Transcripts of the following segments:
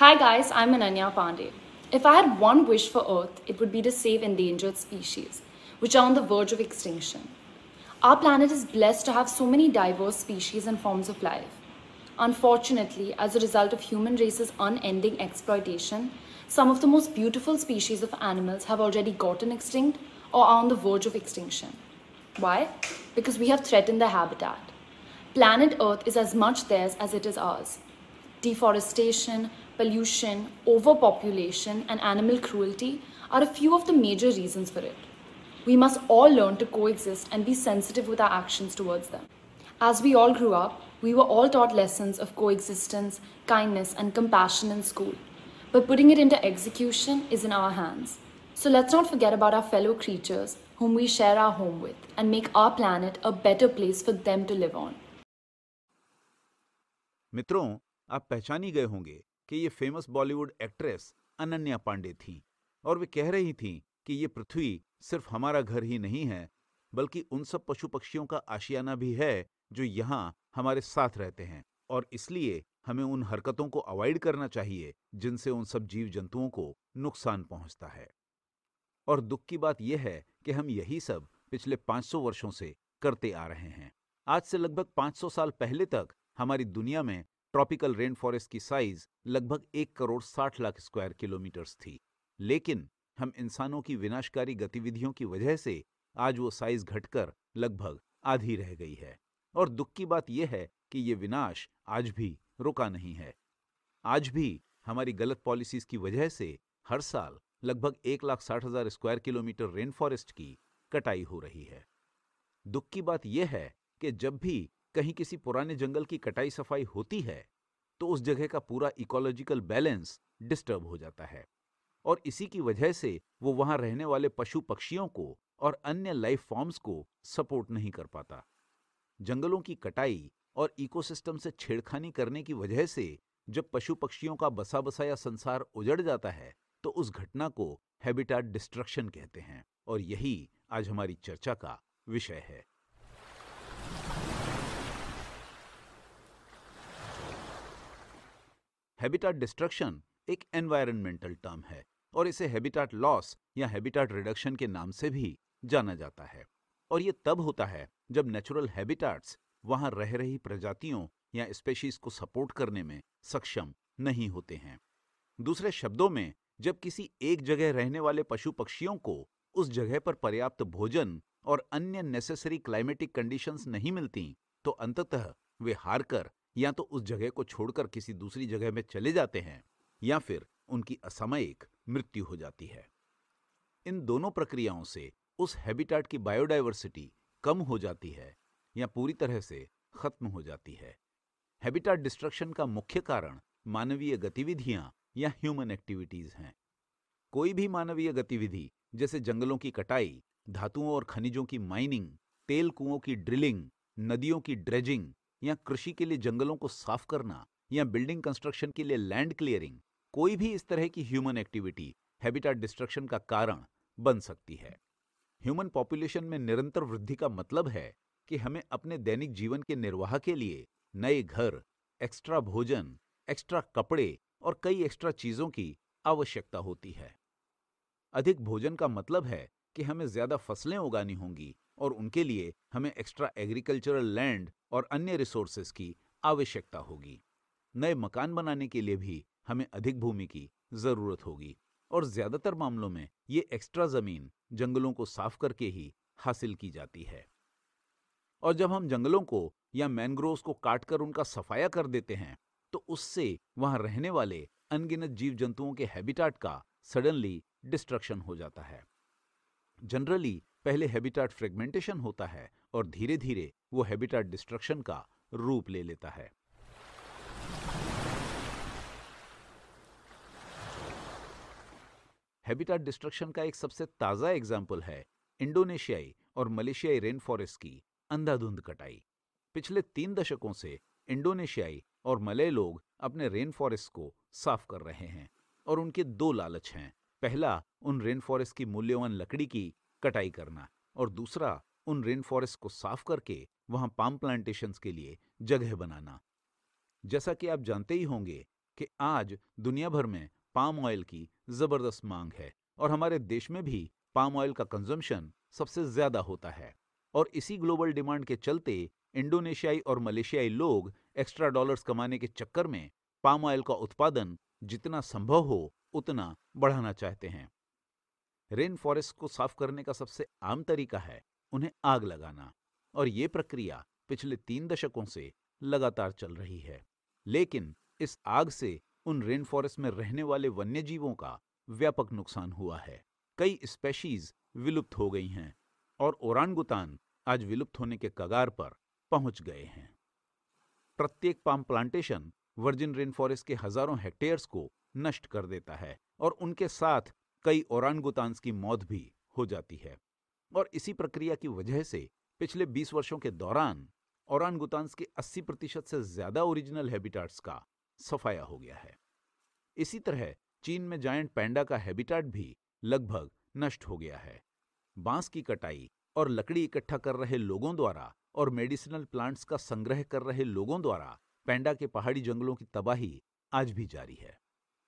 Hi guys, I'm Ananya Pandey. If I had one wish for Earth, it would be to save endangered species, which are on the verge of extinction. Our planet is blessed to have so many diverse species and forms of life. Unfortunately, as a result of human race's unending exploitation, some of the most beautiful species of animals have already gotten extinct or are on the verge of extinction. Why? Because we have threatened their habitat. Planet Earth is as much theirs as it is ours. Deforestation, pollution, overpopulation, and animal cruelty are a few of the major reasons for it. We must all learn to coexist and be sensitive with our actions towards them. As we all grew up, we were all taught lessons of coexistence, kindness, and compassion in school. But putting it into execution is in our hands. So let's not forget about our fellow creatures whom we share our home with and make our planet a better place for them to live on. मित्रों आप पहचान ही गए होंगे कि ये famous Bollywood actress Ananya Pandey थी और वे कह रही थी कि ये पृथ्वी सिर्फ हमारा घर ही नहीं है बल्कि उन सब पशु पक्षियों का आशियाना भी है जो यहाँ हमारे साथ रहते हैं और इसलिए हमें उन हरकतों को अवॉइड करना चाहिए जिनसे उन सब जीव जंतुओं को नुकसान पहुंचता है और दुख की बात यह है कि हम यही सब पिछले 500 वर्षों से करते आ रहे हैं आज से लगभग 500 साल पहले तक हमारी दुनिया में ट्रॉपिकल रेन फॉरेस्ट की साइज लगभग एक करोड़ साठ लाख स्क्वायर किलोमीटर्स थी लेकिन हम इंसानों की विनाशकारी गतिविधियों की वजह से आज वो साइज घटकर लगभग आधी रह गई है और दुख की बात यह है कि ये विनाश आज भी रुका नहीं है आज भी हमारी गलत पॉलिसीज की वजह से हर साल लगभग एक लाख साठ हजार स्क्वायर किलोमीटर रेन फॉरेस्ट की कटाई हो रही है दुख की बात यह है कि जब भी कहीं किसी पुराने जंगल की कटाई सफाई होती है तो उस जगह का पूरा इकोलॉजिकल बैलेंस डिस्टर्ब हो जाता है और इसी की वजह से वो वहां रहने वाले पशु पक्षियों को और अन्य लाइफ फॉर्म्स को सपोर्ट नहीं कर पाता जंगलों की कटाई और इकोसिस्टम से छेड़खानी करने की वजह से जब पशु पक्षियों का बसा बसाया संसार उजड़ जाता है तो उस घटना को हैबिटाट डिस्ट्रक्शन कहते हैं और यही आज हमारी चर्चा का विषय है हैबिटाट डिस्ट्रक्शन एक एनवायरमेंटल टर्म है और इसे हैबिटाट लॉस या हैबिटाट रिडक्शन के नाम से भी जाना जाता है और ये तब होता है जब नेचुरल हैबिटाट्स वहां रह रही प्रजातियों या स्पेशीज को सपोर्ट करने में सक्षम नहीं होते हैं दूसरे शब्दों में जब किसी एक जगह रहने वाले पशु पक्षियों को उस जगह पर पर्याप्त भोजन और अन्य नेसेसरी क्लाइमेटिक कंडीशंस नहीं मिलती तो अंततः वे हारकर या तो उस जगह को छोड़कर किसी दूसरी जगह में चले जाते हैं या फिर उनकी असामयिक मृत्यु हो जाती है इन दोनों प्रक्रियाओं से उस हैबिटाट की बायोडाइवर्सिटी कम हो जाती है या पूरी तरह से खत्म हो जाती है हैबिटेट डिस्ट्रक्शन का मुख्य कारण मानवीय गतिविधियां या ह्यूमन एक्टिविटीज हैं कोई भी मानवीय गतिविधि जैसे जंगलों की कटाई धातुओं और खनिजों की माइनिंग तेल कुओं की ड्रिलिंग नदियों की ड्रेजिंग या कृषि के लिए जंगलों को साफ करना या बिल्डिंग कंस्ट्रक्शन के लिए लैंड क्लियरिंग कोई भी इस तरह की ह्यूमन एक्टिविटी हैबिटेट डिस्ट्रक्शन का कारण बन सकती है ह्यूमन पॉपुलेशन में निरंतर वृद्धि का मतलब है कि हमें अपने दैनिक जीवन के निर्वाह के लिए नए घर एक्स्ट्रा भोजन एक्स्ट्रा कपड़े और कई एक्स्ट्रा चीजों की आवश्यकता होती है अधिक भोजन का मतलब है कि हमें ज्यादा फसलें उगानी होंगी और उनके लिए हमें एक्स्ट्रा एग्रीकल्चरल लैंड और अन्य रिसोर्सेस की आवश्यकता होगी नए मकान बनाने के लिए भी हमें अधिक भूमि की जरूरत होगी और ज्यादातर मामलों में ये एक्स्ट्रा जमीन जंगलों को साफ करके ही हासिल की जाती है और जब हम जंगलों को या मैनग्रोव्स को काटकर उनका सफाया कर देते हैं तो उससे वहां रहने वाले अनगिनत जीव जंतुओं के हैबिटाट का सडनली डिस्ट्रक्शन हो जाता है जनरली पहले हैबिटाट फ्रेगमेंटेशन होता है और धीरे धीरे वो हैबिटाट डिस्ट्रक्शन का रूप ले लेता है हैबिटाट डिस्ट्रक्शन का एक सबसे ताज़ा एग्जाम्पल है इंडोनेशियाई और मलेशियाई रेन फॉरेस्ट की अंधाधुंध कटाई पिछले तीन दशकों से इंडोनेशियाई और मलय लोग अपने रेन फॉरेस्ट को साफ कर रहे हैं और उनके दो लालच हैं पहला उन रेन फॉरेस्ट की मूल्यवान लकड़ी की कटाई करना और दूसरा उन रेन फॉरेस्ट को साफ करके वहां पाम प्लांटेशंस के लिए जगह बनाना जैसा कि आप जानते ही होंगे कि आज दुनिया भर में पाम ऑयल की जबरदस्त मांग है और हमारे देश में भी पाम ऑयल का कंजम्पशन सबसे ज्यादा होता है और इसी ग्लोबल डिमांड के चलते इंडोनेशियाई और मलेशियाई लोग एक्स्ट्रा डॉलर्स कमाने के चक्कर में पाम ऑयल का उत्पादन जितना संभव हो उतना बढ़ाना चाहते हैं रेन फॉरेस्ट को साफ करने का सबसे आम तरीका है उन्हें आग लगाना और ये प्रक्रिया पिछले तीन दशकों से लगातार चल रही है लेकिन इस आग से उन रेन फॉरेस्ट में रहने वाले वन्य जीवों का व्यापक नुकसान हुआ है कई स्पेशीज विलुप्त हो गई हैं और ओरानगुतान आज विलुप्त होने के कगार पर पहुंच गए हैं प्रत्येक palm plantation virgin rain forest के हजारों हेक्टेयर्स को नष्ट कर देता है और उनके साथ कई ओरानगुतांस की मौत भी हो जाती है और इसी प्रक्रिया की वजह से पिछले 20 वर्षों के दौरान ओरानगुतांस के 80 प्रतिशत से ज्यादा ओरिजिनल हैबिटाट्स का सफाया हो गया है इसी तरह चीन में जायंट पैंडा का हैबिटाट भी लगभग नष्ट हो गया है बांस की कटाई और लकड़ी इकट्ठा कर रहे लोगों द्वारा और मेडिसिनल प्लांट्स का संग्रह कर रहे लोगों द्वारा पैंडा के पहाड़ी जंगलों की तबाही आज भी जारी है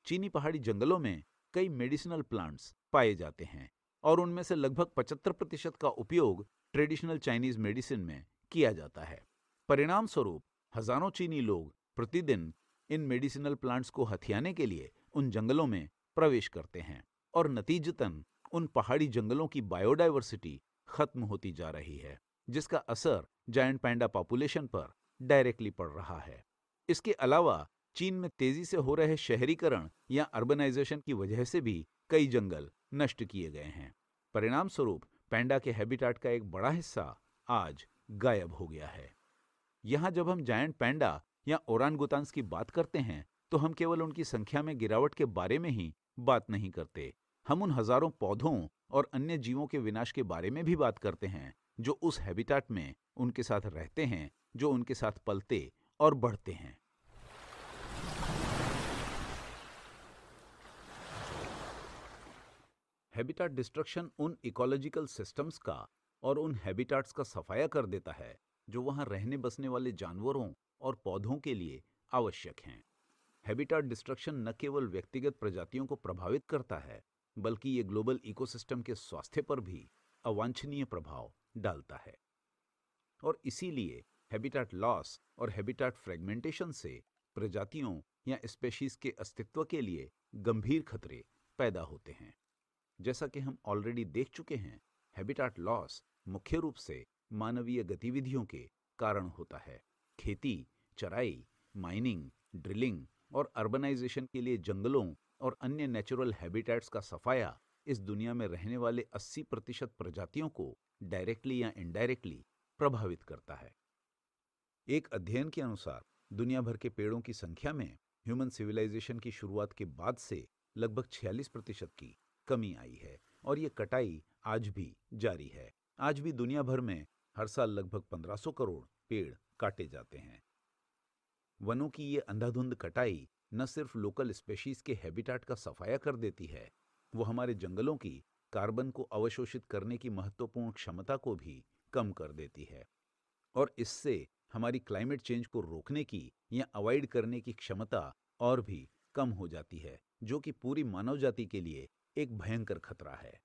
चीनी पहाड़ी जंगलों में कई मेडिसिनल प्लांट्स पाए जाते हैं और उनमें से लगभग 75 प्रतिशत का उपयोग ट्रेडिशनल चाइनीज मेडिसिन में किया जाता है परिणाम स्वरूप हजारों चीनी लोग प्रतिदिन इन मेडिसिनल प्लांट्स को हथियाने के लिए उन जंगलों में प्रवेश करते हैं और नतीजतन उन पहाड़ी जंगलों की बायोडाइवर्सिटी खत्म होती जा रही है जिसका असर जायंट पैंडा पॉपुलेशन पर डायरेक्टली पड़ रहा है इसके अलावा चीन में तेजी से हो रहे शहरीकरण या अर्बनाइजेशन की वजह से भी कई जंगल नष्ट किए गए हैं परिणाम स्वरूप पैंडा के हैबिटाट का एक बड़ा हिस्सा आज गायब हो गया है यहां जब हम जायंट पैंडा या ओरान गुतांस की बात करते हैं तो हम केवल उनकी संख्या में गिरावट के बारे में ही बात नहीं करते हम उन हजारों पौधों और अन्य जीवों के विनाश के बारे में भी बात करते हैं जो उस हैबिटाट में उनके साथ रहते हैं जो उनके साथ पलते और बढ़ते हैं हैबिटाट डिस्ट्रक्शन उन इकोलॉजिकल सिस्टम्स का और उन हैबिटाट्स का सफाया कर देता है जो वहाँ रहने बसने वाले जानवरों और पौधों के लिए आवश्यक हैं हैबिटाट डिस्ट्रक्शन न केवल व्यक्तिगत प्रजातियों को प्रभावित करता है बल्कि ये ग्लोबल इकोसिस्टम के स्वास्थ्य पर भी अवांछनीय प्रभाव डालता है और इसीलिए हैबिटाट लॉस और हैबिटाट फ्रेगमेंटेशन से प्रजातियों या स्पेशीज के अस्तित्व के लिए गंभीर खतरे पैदा होते हैं जैसा कि हम ऑलरेडी देख चुके हैं हैबिटाट लॉस मुख्य रूप से मानवीय गतिविधियों के कारण होता है खेती चराई माइनिंग ड्रिलिंग और अर्बनाइजेशन के लिए जंगलों और अन्य नेचुरल हैबिटेट्स का सफाया इस दुनिया में रहने वाले 80 प्रतिशत प्रजातियों को डायरेक्टली या इनडायरेक्टली प्रभावित करता है एक अध्ययन के अनुसार दुनिया भर के पेड़ों की संख्या में ह्यूमन सिविलाइजेशन की शुरुआत के बाद से लगभग 46 प्रतिशत की कमी आई है और ये कटाई आज भी जारी है आज भी दुनिया भर में हर साल लगभग 1500 करोड़ पेड़ काटे जाते हैं वनों की ये अंधाधुंध कटाई न सिर्फ लोकल स्पेशीज के हैबिटाट का सफाया कर देती है वो हमारे जंगलों की कार्बन को अवशोषित करने की महत्वपूर्ण क्षमता को भी कम कर देती है और इससे हमारी क्लाइमेट चेंज को रोकने की या अवॉइड करने की क्षमता और भी कम हो जाती है जो कि पूरी मानव जाति के लिए एक भयंकर खतरा है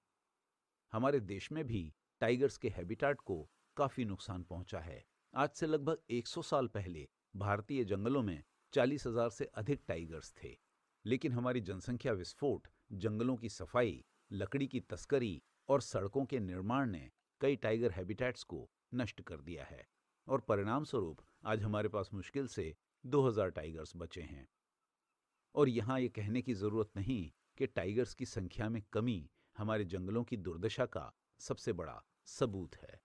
हमारे देश में भी टाइगर्स के हैबिटाट को काफी नुकसान पहुंचा है आज से लगभग 100 साल पहले भारतीय जंगलों में चालीस हजार से अधिक टाइगर्स थे लेकिन हमारी जनसंख्या विस्फोट जंगलों की सफाई लकड़ी की तस्करी और सड़कों के निर्माण ने कई टाइगर हैबिटेट्स को नष्ट कर दिया है और परिणाम स्वरूप आज हमारे पास मुश्किल से 2000 टाइगर्स बचे हैं और यहां ये कहने की ज़रूरत नहीं कि टाइगर्स की संख्या में कमी हमारे जंगलों की दुर्दशा का सबसे बड़ा सबूत है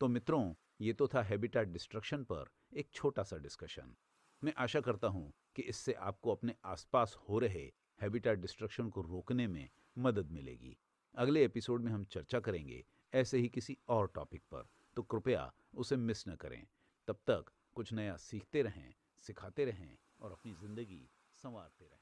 तो मित्रों ये तो था हैबिटेट डिस्ट्रक्शन पर एक छोटा सा डिस्कशन मैं आशा करता हूं कि इससे आपको अपने आसपास हो रहे हैबिटेट डिस्ट्रक्शन को रोकने में मदद मिलेगी अगले एपिसोड में हम चर्चा करेंगे ऐसे ही किसी और टॉपिक पर तो कृपया उसे मिस न करें तब तक कुछ नया सीखते रहें सिखाते रहें और अपनी ज़िंदगी संवारते रहें